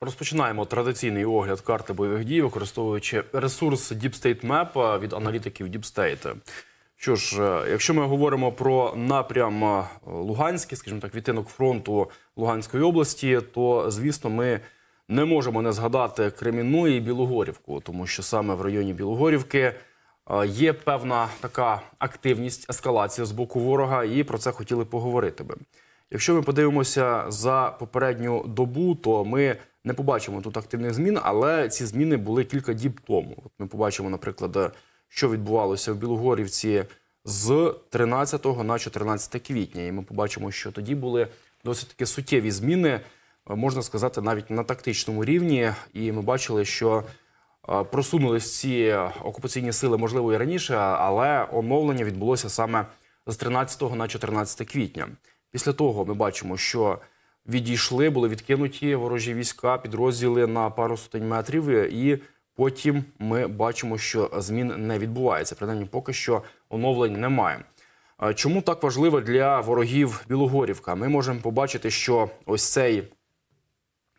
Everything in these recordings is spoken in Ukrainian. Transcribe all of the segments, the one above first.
Розпочинаємо традиційний огляд карти бойових дій, використовуючи ресурс Deep State Map від аналітиків Deep State. Що ж, е, якщо ми говоримо про напрям е, Луганський, скажімо так, відтинок фронту Луганської області, то звісно ми не можемо не згадати Креміну і Білогорівку, тому що саме в районі Білогорівки. Е, є певна така активність, ескалація з боку ворога, і про це хотіли поговорити би. Якщо ми подивимося за попередню добу, то ми не побачимо тут активних змін, але ці зміни були кілька діб тому. От Ми побачимо, наприклад, що відбувалося в Білогорівці з 13 на 14 квітня, і ми побачимо, що тоді були досить таки суттєві зміни, е, можна сказати, навіть на тактичному рівні. І ми бачили, що Е, просунулись ці окупаційні сили, можливо, і раніше, але оновлення відбулося саме з 13 на 14 квітня. Після того ми бачимо, що відійшли, були відкинуті ворожі війська, підрозділи на пару сотень метрів, і потім ми бачимо, що змін не відбувається. Принаймні, поки що оновлень немає. Е, чому так важливо для ворогів Білогорівка? Ми можемо побачити, що ось цей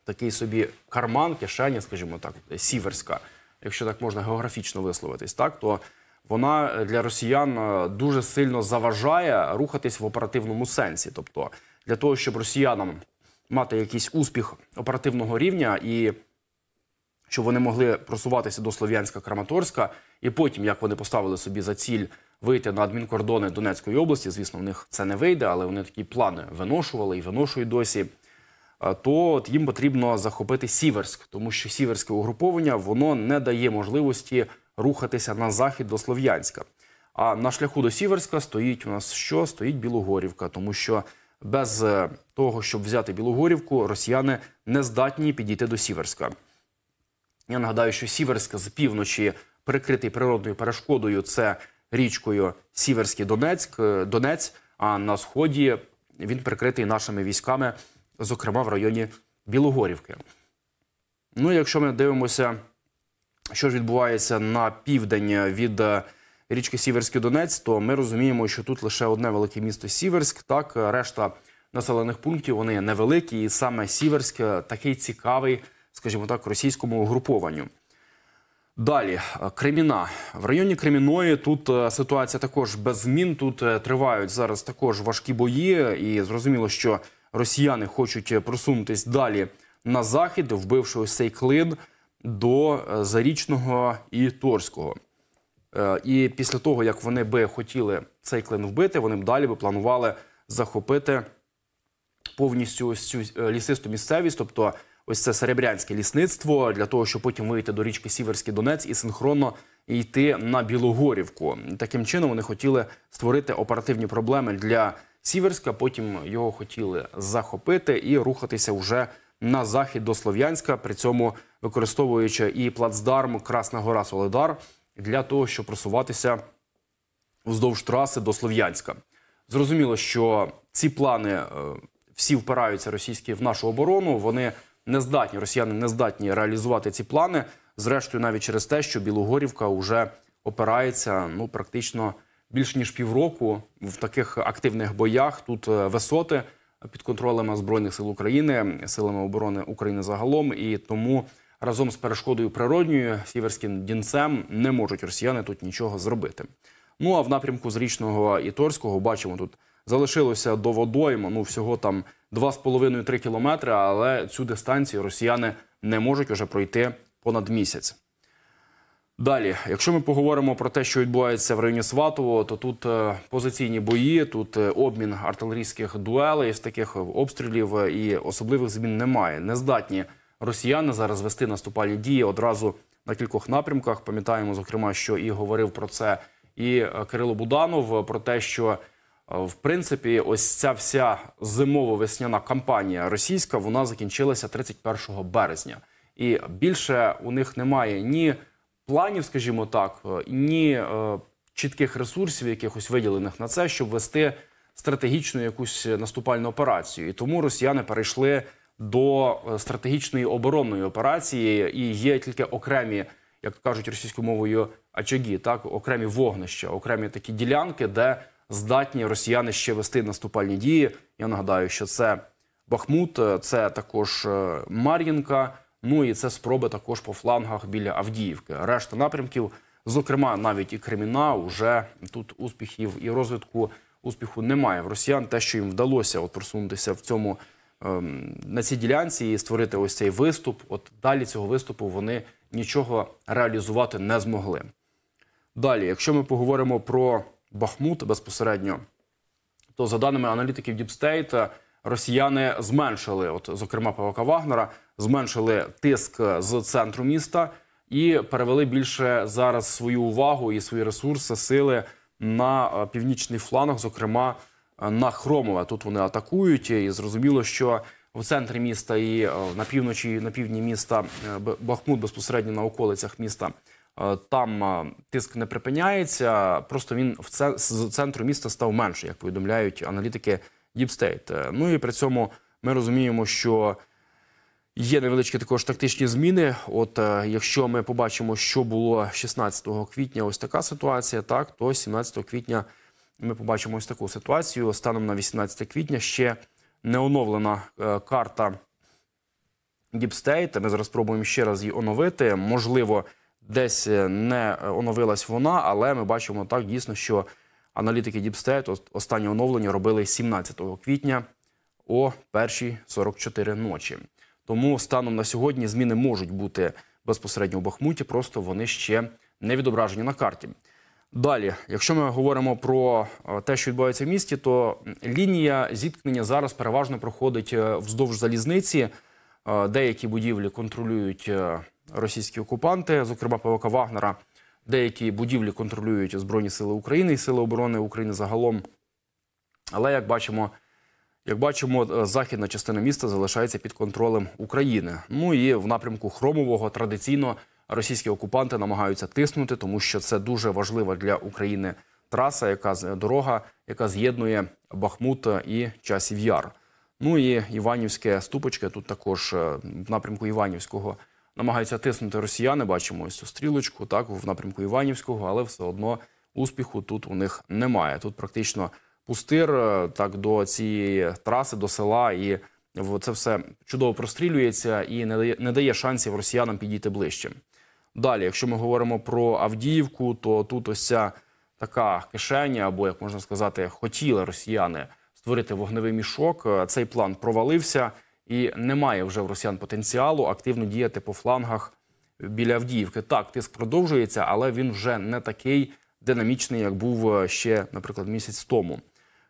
такий собі карман, кишеня, скажімо так, сіверська якщо так можна географічно висловитись, так то вона для росіян е, дуже сильно заважає рухатись в оперативному сенсі. Тобто, для того, щоб росіянам мати якийсь успіх оперативного рівня і щоб вони могли просуватися до Слов'янська Краматорська, і потім, як вони поставили собі за ціль вийти на адмінкордони Донецької області, звісно, в них це не вийде, але вони такі плани виношували і виношують досі то от їм потрібно захопити Сіверськ, тому що сіверське угруповання воно не дає можливості рухатися на захід до Слов'янська. А на шляху до Сіверська стоїть у нас що? Стоїть Білогорівка, тому що без е, того, щоб взяти Білогорівку, росіяни не здатні підійти до Сіверська. Я нагадаю, що Сіверськ з півночі прикритий природною перешкодою це річкою Сіверський Донецьк, е, Донець. А на сході він прикритий нашими військами зокрема в районі Білогорівки. Ну, якщо ми дивимося, що ж відбувається на південь від е, річки Сіверський Донець, то ми розуміємо, що тут лише одне велике місто Сіверськ. Так, решта населених пунктів вони невеликі, і саме Сіверськ е, такий цікавий, скажімо так, російському угрупованню. Далі е, Креміна в районі Креміної тут ситуація також без змін. Тут тривають зараз також важкі бої, і зрозуміло, що росіяни хочуть е, просунутись далі на захід, вбивши ось цей клин до е, Зарічного і Торського. Е, і після того, як вони би хотіли цей клин вбити, вони б далі би планували захопити повністю ось цю лісисту місцевість, тобто ось це серебрянське лісництво, для того, щоб потім вийти до річки Сіверський Донець і синхронно йти на Білогорівку. Таким чином вони хотіли створити оперативні проблеми для Сіверська. Потім його хотіли захопити і рухатися вже на захід до Слов'янська, при цьому використовуючи і плацдарм Красна Гора Соледар для того, щоб просуватися вздовж траси до Слов'янська. Зрозуміло, що ці плани е, всі впираються російські в нашу оборону. Вони не здатні, росіяни не здатні реалізувати ці плани. Зрештою, навіть через те, що Білогорівка вже опирається ну практично більш ніж півроку в таких активних боях. Тут е, висоти під контролем збройних сил України, силами оборони України загалом, і тому разом з перешкодою природньою сіверським дінцем не можуть росіяни тут нічого зробити. Ну а в напрямку з річного і Торського бачимо тут. Залишилося до водойм, ну всього там 2,5-3 кілометри, але цю дистанцію росіяни не можуть уже пройти понад місяць. Далі, якщо ми поговоримо про те, що відбувається в районі Сватово, то тут е, позиційні бої, тут е, обмін артилерійських дуелей з таких обстрілів е, і особливих змін немає. Нездатні росіяни зараз вести наступальні дії одразу на кількох напрямках. Пам'ятаємо, зокрема, що і говорив про це і Кирило Буданов про те, що в принципі ось ця вся зимово-весняна кампанія російська вона закінчилася 31 березня, і більше у них немає ні планів, скажімо так, е, ні е, чітких ресурсів, якихось виділених на це, щоб вести стратегічну якусь наступальну операцію. І тому росіяни перейшли до е, стратегічної оборонної операції, і є тільки окремі, як кажуть російською мовою, очаги, так окремі вогнища, окремі такі ділянки, де здатні росіяни ще вести наступальні дії. Я нагадаю, що це Бахмут, це також Мар'їнка. Ну і це спроби також по флангах біля Авдіївки. Решта напрямків, зокрема, навіть і Креміна, уже тут успіхів і розвитку успіху немає. В росіян те, що їм вдалося от просунутися в цьому ем, на цій ділянці і створити ось цей виступ. От далі цього виступу вони нічого реалізувати не змогли. Далі, якщо ми поговоримо про Бахмут безпосередньо, то за даними аналітиків Діпстейта, росіяни зменшили, от зокрема ПВК Вагнера, зменшили тиск з центру міста і перевели більше зараз свою увагу і свої ресурси, сили на е, північний фланг, зокрема е, на Хромове. Тут вони атакують, і зрозуміло, що в центрі міста і е, на півночі, і на півдні міста Бахмут безпосередньо на околицях міста. Там тиск не припиняється, просто він в з центру міста став менше, як повідомляють аналітики Діпстейт. Ну і при цьому ми розуміємо, що є невеличкі також тактичні зміни. От е, якщо ми побачимо, що було 16 квітня, ось така ситуація, так то 17 квітня ми побачимо ось таку ситуацію. Станом на 18 квітня ще не оновлена е, карта Діпстейт. Ми зараз спробуємо ще раз її оновити. Можливо, десь е, не оновилась вона, але ми бачимо так дійсно, що. Аналітики Діпстейт останнє оновлення робили 17 квітня о 1.44 ночі. Тому станом на сьогодні зміни можуть бути безпосередньо у Бахмуті, просто вони ще не відображені на карті. Далі, якщо ми говоримо про е, те, що відбувається в місті, то лінія зіткнення зараз переважно проходить е, вздовж залізниці. Е, деякі будівлі контролюють російські окупанти, зокрема ПВК Вагнера. Деякі будівлі контролюють Збройні Сили України і Сили оборони України загалом. Але як бачимо, як бачимо, е, західна частина міста залишається під контролем України. Ну і в напрямку Хромового традиційно російські окупанти намагаються тиснути, тому що це дуже важлива для України траса, яка дорога, яка з'єднує Бахмут і часів яр. Ну і Іванівське ступочке тут також е, в напрямку Іванівського намагаються тиснути росіяни. Бачимо ось цю стрілочку, так в напрямку Іванівського, але все одно успіху тут у них немає. Тут практично пустир е, так до цієї траси, до села, і це все чудово прострілюється і не дає, не дає шансів росіянам підійти ближче. Далі, якщо ми говоримо про Авдіївку, то тут ось ця така кишеня, або як можна сказати, хотіли росіяни створити вогневий мішок. Е, цей план провалився і немає вже в росіян потенціалу активно діяти по флангах біля Авдіївки. Так, тиск продовжується, але він вже не такий динамічний, як був е, ще, наприклад, місяць тому.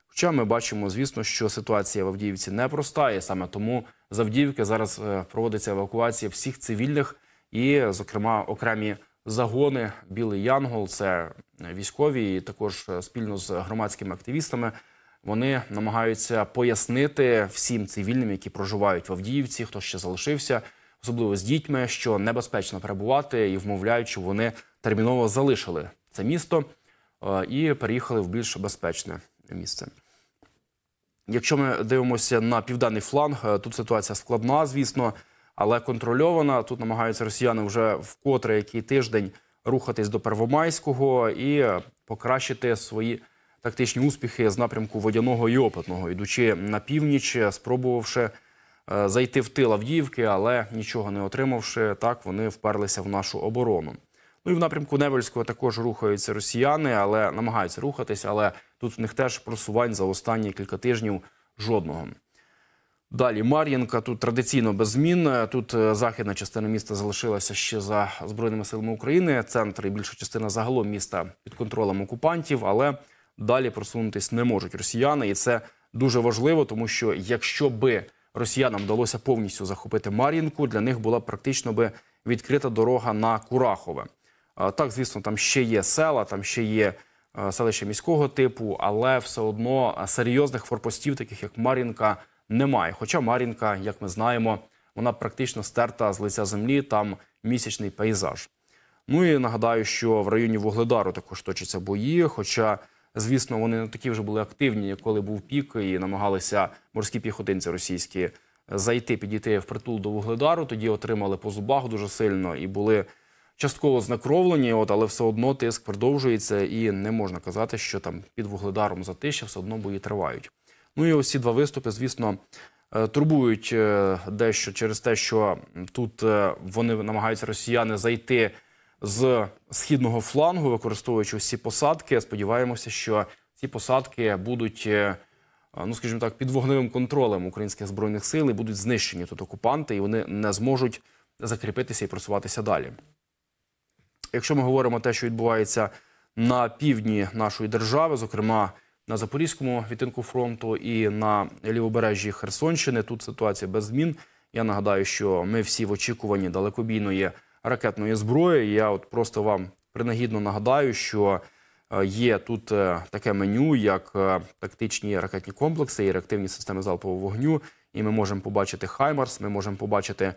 Хоча ми бачимо, звісно, що ситуація в Авдіївці непроста, і саме тому з Авдіївки зараз е, проводиться евакуація всіх цивільних і, зокрема, окремі загони Білий Янгол це е, військові, і також спільно з громадськими активістами. Вони намагаються пояснити всім цивільним, які проживають в Авдіївці, хто ще залишився, особливо з дітьми, що небезпечно перебувати і вмовляють, що вони терміново залишили це місто е, і переїхали в більш безпечне місце. Якщо ми дивимося на південний фланг, е, тут ситуація складна, звісно, але контрольована. Тут намагаються росіяни вже вкотре який тиждень рухатись до Первомайського і покращити свої тактичні успіхи з напрямку водяного і опитного, йдучи на північ, спробувавши е, зайти в тил Авдіївки, але нічого не отримавши, так вони вперлися в нашу оборону. Ну і в напрямку Невельського також рухаються росіяни, але намагаються рухатись. Але тут в них теж просувань за останні кілька тижнів жодного. Далі Мар'їнка тут традиційно без змін. Тут е, західна частина міста залишилася ще за збройними силами України. Центр і більша частина загалом міста під контролем окупантів, але далі просунутись не можуть росіяни, і це дуже важливо, тому що якщо би росіянам вдалося повністю захопити Мар'їнку, для них була б практично би відкрита дорога на Курахове. Так, звісно, там ще є села, там ще є селище міського типу, але все одно серйозних форпостів, таких як Мар'їнка, немає. Хоча Мар'їнка, як ми знаємо, вона практично стерта з лиця землі, там місячний пейзаж. Ну і нагадаю, що в районі Вугледару також точаться бої. Хоча Звісно, вони не такі вже були активні, коли був пік, і намагалися морські піхотинці російські зайти, підійти в притул до вугледару. Тоді отримали по зубах дуже сильно і були частково знакровлені. От, але все одно тиск продовжується, і не можна казати, що там під вугледаром затища, все одно бої тривають. Ну і ось ці два виступи, звісно. Е, турбують е, дещо через те, що тут е, вони намагаються росіяни зайти з східного флангу, використовуючи усі посадки. Сподіваємося, що ці посадки будуть, е, е, ну скажімо так, під вогневим контролем українських збройних сил і будуть знищені тут окупанти, і вони не зможуть закріпитися і просуватися далі. Якщо ми говоримо те, що відбувається на півдні нашої держави, зокрема на Запорізькому відтинку фронту і на лівобережжі Херсонщини, тут ситуація без змін. Я нагадаю, що ми всі в очікуванні далекобійної ракетної зброї. Я от просто вам принагідно нагадаю, що е, є тут е, таке меню, як е, тактичні ракетні комплекси і реактивні системи залпового вогню. І ми можемо побачити Хаймарс, ми можемо побачити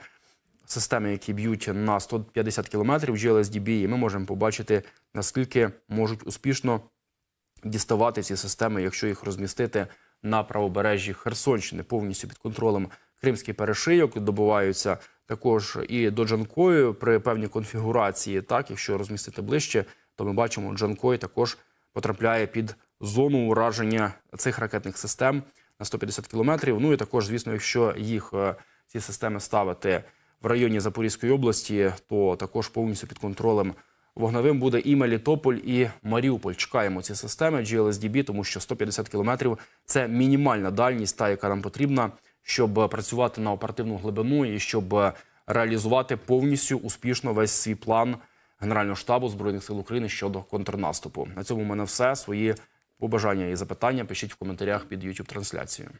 системи, які б'ють на 150 км GLSDB, і ми можемо побачити, наскільки можуть успішно діставати ці системи, якщо їх розмістити на правобережжі Херсонщини, повністю під контролем Кримський перешийок, добуваються також і до Джанкою при певній конфігурації. Так, якщо розмістити ближче, то ми бачимо, Джанкой також потрапляє під зону ураження цих ракетних систем на 150 кілометрів. Ну і також, звісно, якщо їх е, ці системи ставити в районі Запорізької області, то також повністю під контролем. Вогневим буде і Мелітополь, і Маріуполь. Чекаємо ці системи GLSDB, тому що 150 кілометрів це мінімальна дальність, та яка нам потрібна щоб е, працювати на оперативну глибину і щоб е, реалізувати повністю успішно весь свій план Генерального штабу збройних сил України щодо контрнаступу. На цьому в мене все свої побажання і запитання пишіть в коментарях під youtube трансляцією.